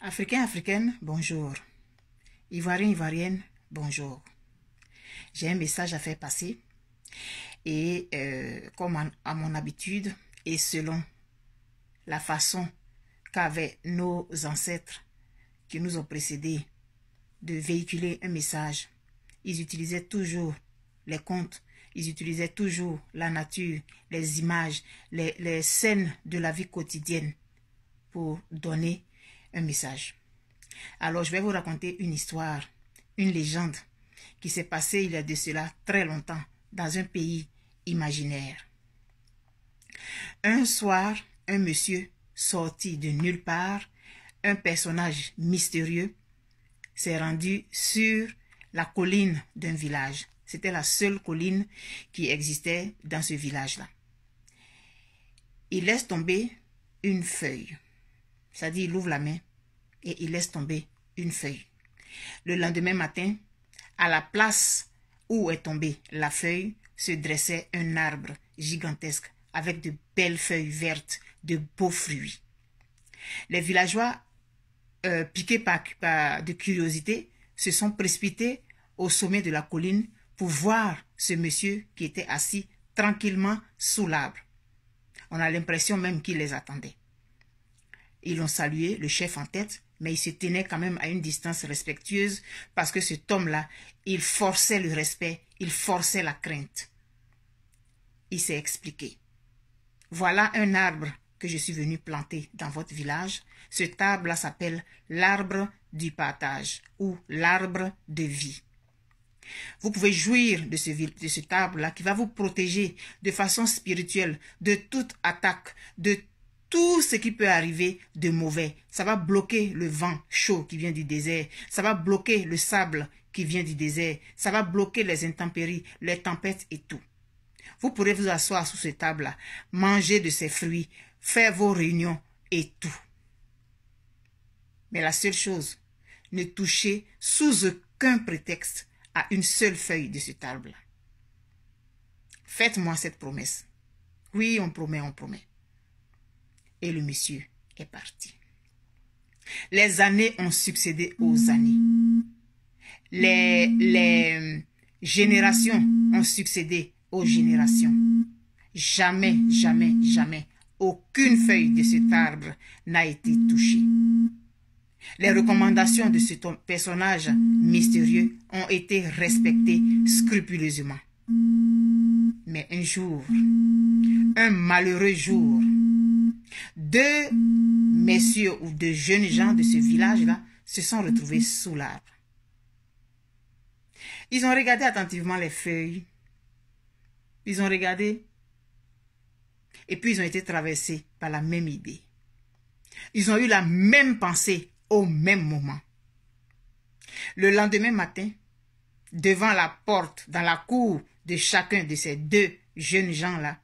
Africain, africaine, bonjour. Ivoirien, ivoirienne, bonjour. J'ai un message à faire passer. Et euh, comme à mon habitude, et selon la façon qu'avaient nos ancêtres qui nous ont précédés de véhiculer un message, ils utilisaient toujours les contes, ils utilisaient toujours la nature, les images, les scènes de la vie quotidienne pour donner un message. Alors je vais vous raconter une histoire, une légende qui s'est passée il y a de cela très longtemps dans un pays imaginaire. Un soir, un monsieur sorti de nulle part, un personnage mystérieux, s'est rendu sur la colline d'un village. C'était la seule colline qui existait dans ce village-là. Il laisse tomber une feuille. C'est-à-dire, il ouvre la main et il laisse tomber une feuille. Le lendemain matin, à la place où est tombée la feuille, se dressait un arbre gigantesque avec de belles feuilles vertes, de beaux fruits. Les villageois, euh, piqués de curiosité, se sont précipités au sommet de la colline pour voir ce monsieur qui était assis tranquillement sous l'arbre. On a l'impression même qu'il les attendait. Ils l'ont salué, le chef en tête, mais il se tenait quand même à une distance respectueuse parce que cet homme-là, il forçait le respect, il forçait la crainte. Il s'est expliqué. Voilà un arbre que je suis venu planter dans votre village. Ce arbre-là s'appelle l'arbre du partage ou l'arbre de vie. Vous pouvez jouir de, ce, de cet arbre-là qui va vous protéger de façon spirituelle de toute attaque, de tout ce qui peut arriver de mauvais. Ça va bloquer le vent chaud qui vient du désert. Ça va bloquer le sable qui vient du désert. Ça va bloquer les intempéries, les tempêtes et tout. Vous pourrez vous asseoir sous cette table manger de ces fruits, faire vos réunions et tout. Mais la seule chose, ne touchez sous aucun prétexte à une seule feuille de ce table. Faites-moi cette promesse. Oui, on promet, on promet et le monsieur est parti. Les années ont succédé aux années. Les, les euh, générations ont succédé aux générations. Jamais, jamais, jamais, aucune feuille de cet arbre n'a été touchée. Les recommandations de ce personnage mystérieux ont été respectées scrupuleusement. Mais un jour, un malheureux jour, deux messieurs ou deux jeunes gens de ce village-là se sont retrouvés sous l'arbre. Ils ont regardé attentivement les feuilles. Ils ont regardé. Et puis ils ont été traversés par la même idée. Ils ont eu la même pensée au même moment. Le lendemain matin, devant la porte, dans la cour de chacun de ces deux jeunes gens-là,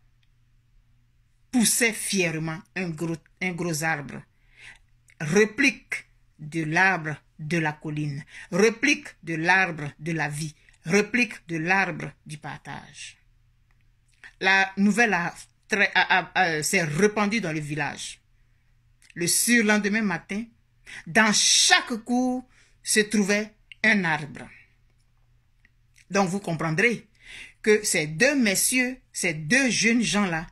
poussait fièrement un gros, arbre, réplique de l'arbre de la colline, réplique de l'arbre de la vie, réplique de l'arbre du partage. La nouvelle s'est répandue dans le village. Le surlendemain matin, dans chaque cour se trouvait un arbre. Donc vous comprendrez que ces deux messieurs, ces deux jeunes gens-là,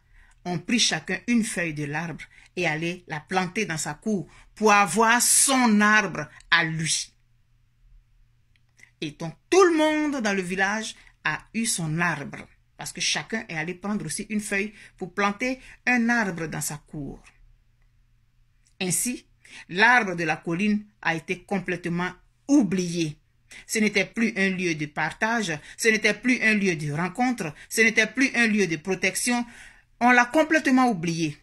ont pris chacun une feuille de l'arbre et allait la planter dans sa cour pour avoir son arbre à lui. Et donc tout le monde dans le village a eu son arbre, parce que chacun est allé prendre aussi une feuille pour planter un arbre dans sa cour. Ainsi, l'arbre de la colline a été complètement oublié. Ce n'était plus un lieu de partage, ce n'était plus un lieu de rencontre, ce n'était plus un lieu de protection, on l'a complètement oublié.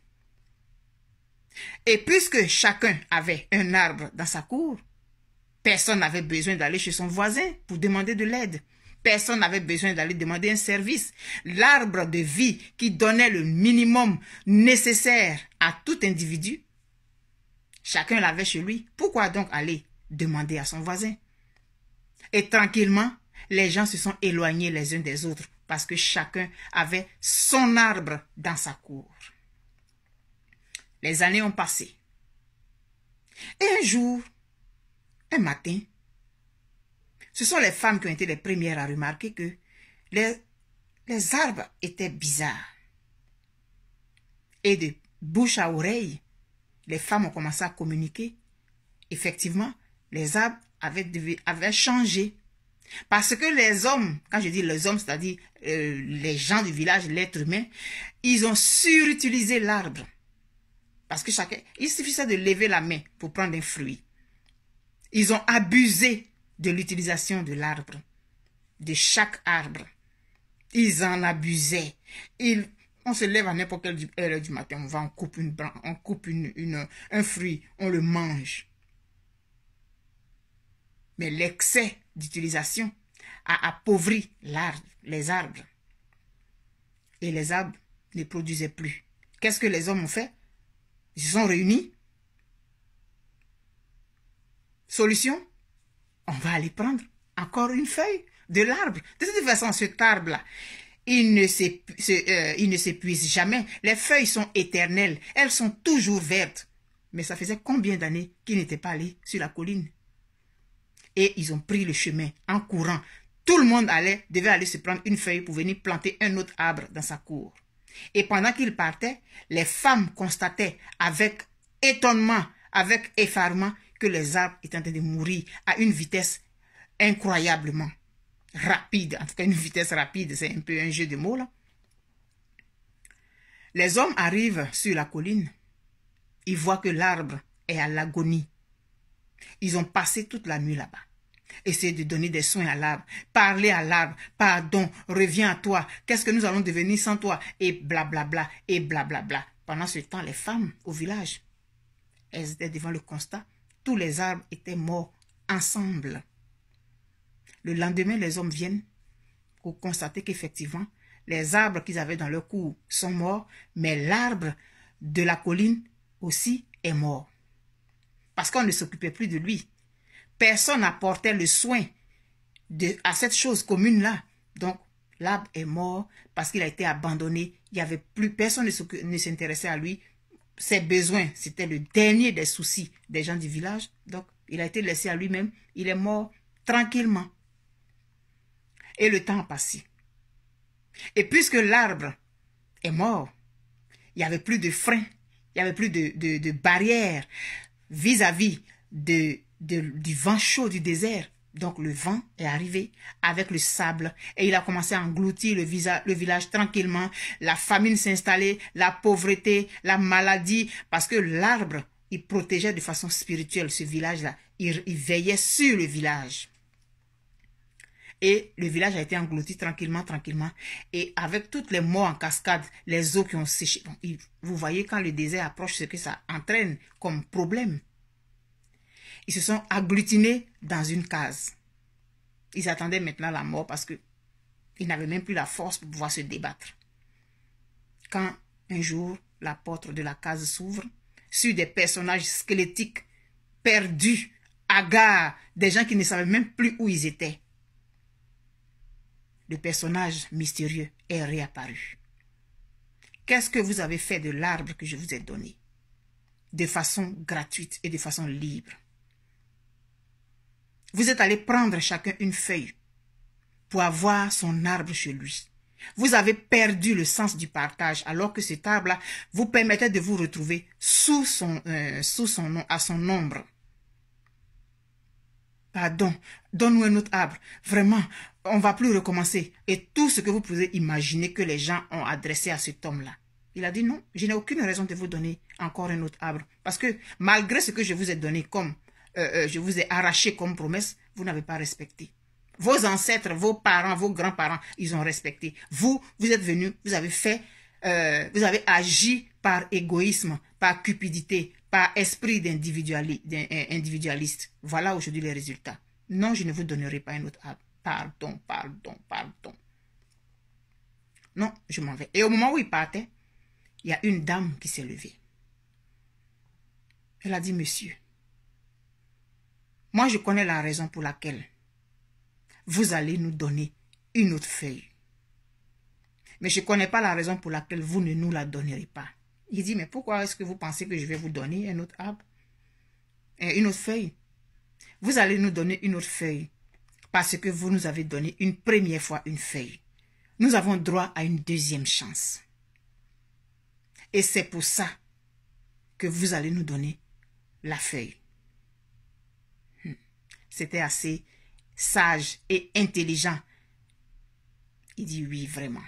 Et puisque chacun avait un arbre dans sa cour, personne n'avait besoin d'aller chez son voisin pour demander de l'aide. Personne n'avait besoin d'aller demander un service. L'arbre de vie qui donnait le minimum nécessaire à tout individu, chacun l'avait chez lui. Pourquoi donc aller demander à son voisin Et tranquillement, les gens se sont éloignés les uns des autres parce que chacun avait son arbre dans sa cour. Les années ont passé. Et un jour, un matin, ce sont les femmes qui ont été les premières à remarquer que les, les arbres étaient bizarres. Et de bouche à oreille, les femmes ont commencé à communiquer. Effectivement, les arbres avaient, avaient changé parce que les hommes, quand je dis les hommes, c'est-à-dire euh, les gens du village, l'être humain, ils ont surutilisé l'arbre. Parce que chacun, il suffisait de lever la main pour prendre un fruit. Ils ont abusé de l'utilisation de l'arbre, de chaque arbre. Ils en abusaient. on se lève à n'importe quelle heure du matin, on va, on coupe, une, on coupe une, un fruit, on le mange mais l'excès d'utilisation a appauvri les arbres. Et les arbres ne produisaient plus. Qu'est-ce que les hommes ont fait Ils se sont réunis. Solution On va aller prendre encore une feuille de l'arbre. De toute façon, cet arbre-là, euh, il ne s'épuise jamais. Les feuilles sont éternelles. Elles sont toujours vertes. Mais ça faisait combien d'années qu'il n'était pas allé sur la colline et ils ont pris le chemin en courant. Tout le monde allait, devait aller se prendre une feuille pour venir planter un autre arbre dans sa cour. Et pendant qu'ils partaient, les femmes constataient avec étonnement, avec effarement, que les arbres étaient en train de mourir à une vitesse incroyablement rapide. En tout cas, une vitesse rapide, c'est un peu un jeu de mots là. Les hommes arrivent sur la colline, ils voient que l'arbre est à l'agonie. Ils ont passé toute la nuit là-bas. Essayez de donner des soins à l'arbre. Parler à l'arbre. Pardon. Reviens à toi. Qu'est-ce que nous allons devenir sans toi Et blablabla. Bla, bla, et blablabla. Bla, bla. Pendant ce temps, les femmes au village, elles étaient devant le constat. Tous les arbres étaient morts ensemble. Le lendemain, les hommes viennent pour constater qu'effectivement, les arbres qu'ils avaient dans leur cou sont morts, mais l'arbre de la colline aussi est mort parce qu'on ne s'occupait plus de lui. Personne n'apportait le soin à cette chose commune-là. Donc, l'arbre est mort parce qu'il a été abandonné. Il n'y avait plus, personne ne s'intéressait à lui. Ses besoins, c'était le dernier des soucis des gens du village. Donc, il a été laissé à lui-même. Il est mort tranquillement. Et le temps a passé. Et puisque l'arbre est mort, il n'y avait plus de frein, il n'y avait plus de, barrières. de vis-à-vis de, du vent chaud du désert. Donc le vent est arrivé avec le sable et il a commencé à engloutir le, village tranquillement. La famine s'est installée, la pauvreté, la maladie, parce que l'arbre, il protégeait de façon spirituelle ce village-là. il veillait sur le village. Et le village a été englouti tranquillement, tranquillement. Et avec toutes les morts en cascade, les eaux qui ont séché. vous voyez quand le désert approche ce que ça entraîne comme problème. Ils se sont agglutinés dans une case. Ils attendaient maintenant la mort parce que n'avaient même plus la force pour pouvoir se débattre. Quand un jour la porte de la case s'ouvre, sur des personnages squelettiques, perdus, hagards, des gens qui ne savaient même plus où ils étaient le personnage mystérieux est réapparu. Qu'est-ce que vous avez fait de l'arbre que je vous ai donné De façon gratuite et de façon libre. Vous êtes allé prendre chacun une feuille pour avoir son arbre chez lui. Vous avez perdu le sens du partage alors que cet arbre-là vous permettait de vous retrouver sous son, euh, sous son nom, à son ombre pardon, donne-nous un autre arbre. Vraiment, on ne va plus recommencer. Et tout ce que vous pouvez imaginer que les gens ont adressé à cet homme-là. Il a dit non, je n'ai aucune raison de vous donner encore un autre arbre. Parce que malgré ce que je vous ai donné comme, euh, euh, je vous ai arraché comme promesse, vous n'avez pas respecté. Vos ancêtres, vos parents, vos grands-parents, ils ont respecté. Vous, vous êtes venus, vous avez fait, euh, vous avez agi par égoïsme, par cupidité, esprit d'individualiste. Euh, voilà aujourd'hui les résultats. Non, je ne vous donnerai pas une autre Pardon, pardon, pardon. Non, je m'en vais. Et au moment où il partait, il y a une dame qui s'est levée. Elle a dit, monsieur, moi je connais la raison pour laquelle vous allez nous donner une autre feuille. Mais je ne connais pas la raison pour laquelle vous ne nous la donnerez pas. Il dit, mais pourquoi est-ce que vous pensez que je vais vous donner un autre arbre euh, Une autre feuille Vous allez nous donner une autre feuille parce que vous nous avez donné une première fois une feuille. Nous avons droit à une deuxième chance. Et c'est pour ça que vous allez nous donner la feuille. Hmm. C'était assez sage et intelligent. Il dit oui, vraiment.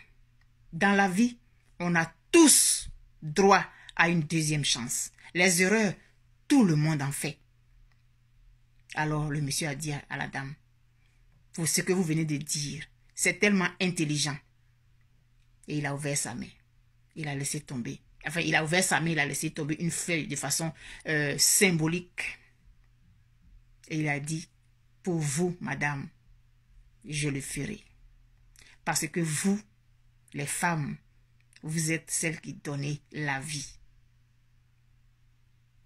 Dans la vie, on a tous droit à une deuxième chance. Les erreurs, tout le monde en fait. Alors le monsieur a dit à la dame, pour ce que vous venez de dire, c'est tellement intelligent. Et il a ouvert sa main. Il a laissé tomber. Enfin, il a ouvert sa main, il a laissé tomber une feuille de façon euh, symbolique. Et il a dit, pour vous, madame, je le ferai. Parce que vous, les femmes, vous êtes celle qui donne la vie.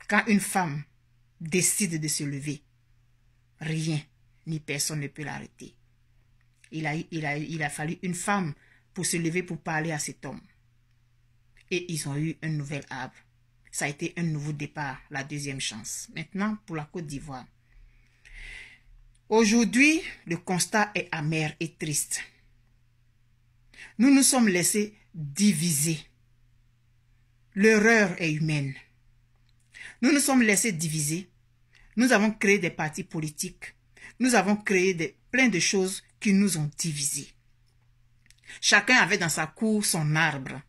Quand une femme décide de se lever, rien ni personne ne peut l'arrêter. Il a, il, a, il a fallu une femme pour se lever pour parler à cet homme. Et ils ont eu un nouvel arbre. Ça a été un nouveau départ, la deuxième chance. Maintenant, pour la Côte d'Ivoire. Aujourd'hui, le constat est amer et triste. Nous nous sommes laissés Divisé. L'erreur est humaine. Nous nous sommes laissés diviser. Nous avons créé des partis politiques. Nous avons créé des, plein de choses qui nous ont divisés. Chacun avait dans sa cour son arbre.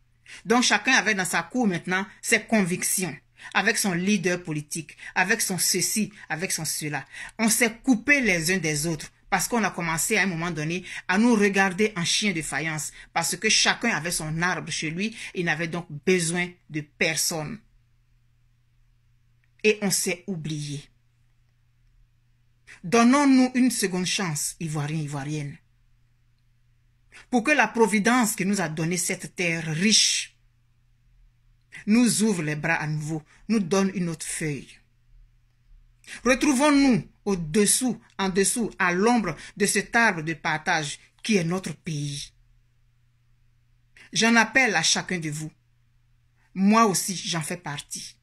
Donc chacun avait dans sa cour maintenant ses convictions, avec son leader politique, avec son ceci, avec son cela. On s'est coupé les uns des autres parce qu'on a commencé à un moment donné à nous regarder en chien de faïence. Parce que chacun avait son arbre chez lui. Il n'avait donc besoin de personne. Et on s'est oublié. Donnons-nous une seconde chance, Ivoiriens, Ivoirienne, Pour que la providence qui nous a donné cette terre riche nous ouvre les bras à nouveau, nous donne une autre feuille. Retrouvons-nous au-dessous, en dessous, à l'ombre de cet arbre de partage qui est notre pays. J'en appelle à chacun de vous. Moi aussi, j'en fais partie.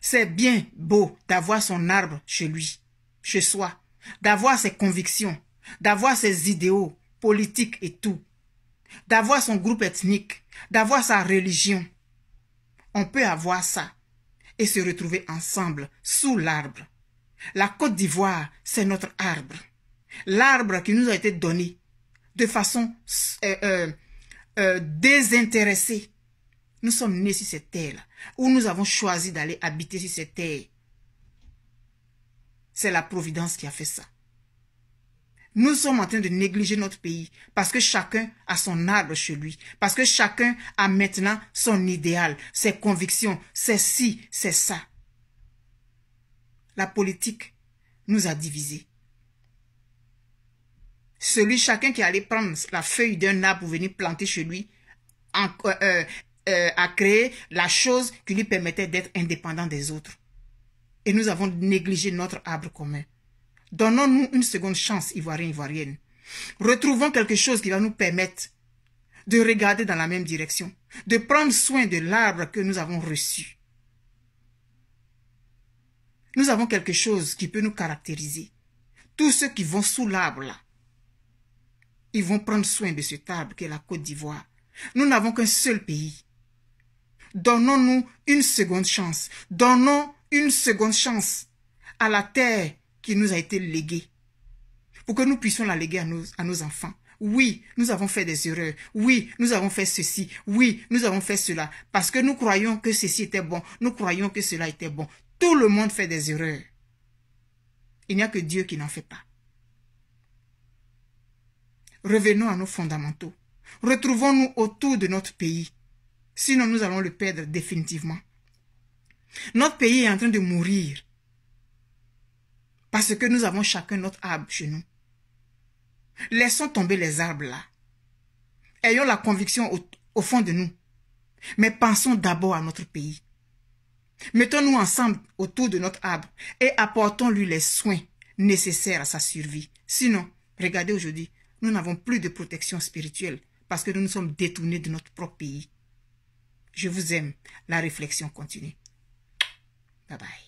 C'est bien beau d'avoir son arbre chez lui, chez soi, d'avoir ses convictions, d'avoir ses idéaux politiques et tout, d'avoir son groupe ethnique, d'avoir sa religion. On peut avoir ça, et se retrouver ensemble sous l'arbre. La Côte d'Ivoire, c'est notre arbre. L'arbre qui nous a été donné de façon euh, euh, euh, désintéressée. Nous sommes nés sur cette terre, où nous avons choisi d'aller habiter sur cette terre. C'est la Providence qui a fait ça. Nous sommes en train de négliger notre pays parce que chacun a son arbre chez lui, parce que chacun a maintenant son idéal, ses convictions, c'est ci, c'est ça. La politique nous a divisés. Celui, chacun qui allait prendre la feuille d'un arbre pour venir planter chez lui, euh, euh, euh, a créé la chose qui lui permettait d'être indépendant des autres. Et nous avons négligé notre arbre commun. Donnons-nous une seconde chance, ivoirienne ivoirienne. Retrouvons quelque chose qui va nous permettre de regarder dans la même direction, de prendre soin de l'arbre que nous avons reçu. Nous avons quelque chose qui peut nous caractériser. Tous ceux qui vont sous l'arbre-là, ils vont prendre soin de cet arbre est la Côte d'Ivoire. Nous n'avons qu'un seul pays. Donnons-nous une seconde chance. Donnons une seconde chance à la terre qui nous a été légué pour que nous puissions la léguer à nos, à nos enfants. Oui, nous avons fait des erreurs. Oui, nous avons fait ceci. Oui, nous avons fait cela. Parce que nous croyons que ceci était bon. Nous croyons que cela était bon. Tout le monde fait des erreurs. Il n'y a que Dieu qui n'en fait pas. Revenons à nos fondamentaux. Retrouvons-nous autour de notre pays. Sinon, nous allons le perdre définitivement. Notre pays est en train de mourir. Parce que nous avons chacun notre arbre chez nous. Laissons tomber les arbres là. Ayons la conviction au, fond de nous. Mais pensons d'abord à notre pays. Mettons-nous ensemble autour de notre arbre et apportons-lui les soins nécessaires à sa survie. Sinon, regardez aujourd'hui, nous n'avons plus de protection spirituelle parce que nous nous sommes détournés de notre propre pays. Je vous aime. La réflexion continue. Bye bye.